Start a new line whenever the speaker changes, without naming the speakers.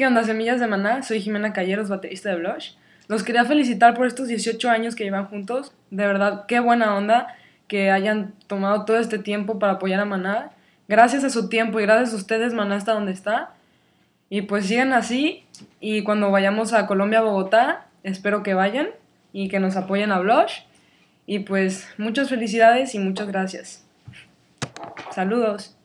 ¿Qué onda, Semillas de Maná? Soy Jimena Calleros, baterista de Blush. Los quería felicitar por estos 18 años que llevan juntos. De verdad, qué buena onda que hayan tomado todo este tiempo para apoyar a Maná. Gracias a su tiempo y gracias a ustedes, Maná está donde está. Y pues sigan así. Y cuando vayamos a Colombia, Bogotá, espero que vayan y que nos apoyen a Blush. Y pues muchas felicidades y muchas gracias.
Saludos.